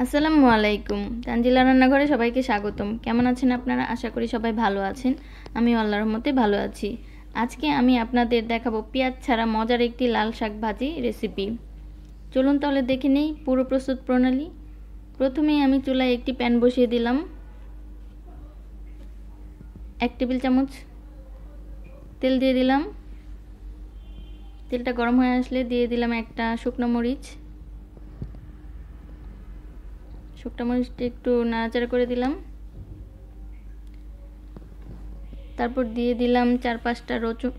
আসসালামু আলাইকুম তানজিলা রান্নাঘরে সবাইকে স্বাগতম কেমন আছেন আপনারা আশা করি সবাই ভালো আছেন আমি আল্লাহর মতে ভালো আছি আজকে আমি আপনাদের দেখাবো পেঁয়াজ ছাড়া মজার একটি লাল শাক ভাজি রেসিপি চলুন তাহলে দেখে নেই পুরো প্রস্তুত প্রণালী প্রথমেই আমি চুলায় একটি প্যান বসিয়ে দিলাম এক টেবিল চামচ তেল দিয়ে দিলাম তেলটা গরম হয়ে আসলে দিয়ে দিলাম একটা শুকনো মরিচ শুকটা মরিচটা একটু নাড়াচাড়া করে দিলাম তারপর দিয়ে দিলাম চার পাঁচটা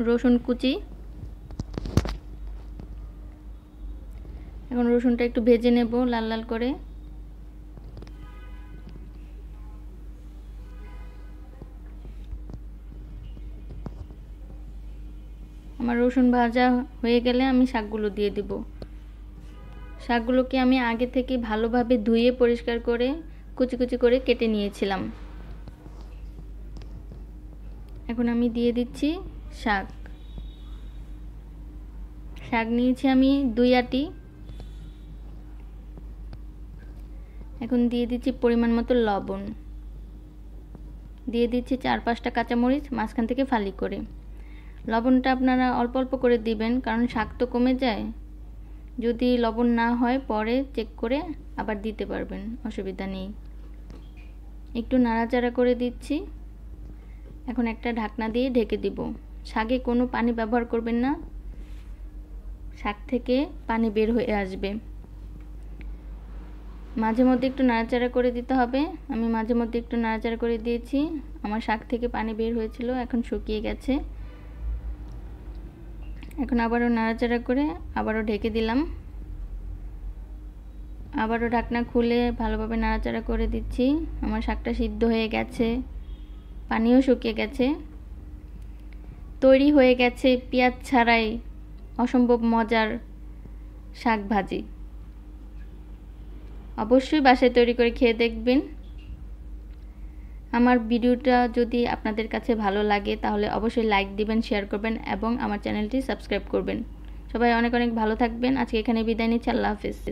রসুন কুচি এখন রসুনটা একটু ভেজে নেব লাল লাল করে আমার রসুন ভাজা হয়ে গেলে আমি শাকগুলো দিয়ে দেবো শাকগুলোকে আমি আগে থেকে ভালোভাবে ধুয়ে পরিষ্কার করে কুচি কুচি করে কেটে নিয়েছিলাম এখন আমি দিয়ে দিচ্ছি শাক শাক নিয়েছি আমি দুই আটি এখন দিয়ে দিচ্ছি পরিমাণ মতো লবণ দিয়ে দিচ্ছি চার পাঁচটা কাঁচামরিচ মাঝখান থেকে ফালি করে লবণটা আপনারা অল্প অল্প করে দিবেন কারণ শাক তো কমে যায় যদি লবণ না হয় পরে চেক করে আবার দিতে পারবেন অসুবিধা নেই একটু নাড়াচাড়া করে দিচ্ছি এখন একটা ঢাকনা দিয়ে ঢেকে দিব শাকে কোনো পানি ব্যবহার করবেন না শাক থেকে পানি বের হয়ে আসবে মাঝে মধ্যে একটু নাড়াচাড়া করে দিতে হবে আমি মাঝে মধ্যে একটু নাড়াচাড়া করে দিয়েছি আমার শাক থেকে পানি বের হয়েছিল এখন শুকিয়ে গেছে এখন আবারও নাড়াচাড়া করে আবারও ঢেকে দিলাম আবারও ঢাকনা খুলে ভালোভাবে নাড়াচাড়া করে দিচ্ছি আমার শাকটা সিদ্ধ হয়ে গেছে পানিও শুকিয়ে গেছে তৈরি হয়ে গেছে পেঁয়াজ ছাড়াই অসম্ভব মজার শাক ভাজি অবশ্যই বাসায় তৈরি করে খেয়ে দেখবেন আমার ভিডিওটা যদি আপনাদের কাছে ভালো লাগে তাহলে অবশ্যই লাইক দিবেন শেয়ার করবেন এবং আমার চ্যানেলটি সাবস্ক্রাইব করবেন সবাই অনেক অনেক ভালো থাকবেন আজকে এখানে বিদায় নিচ্ছি আল্লাহ হাফিজ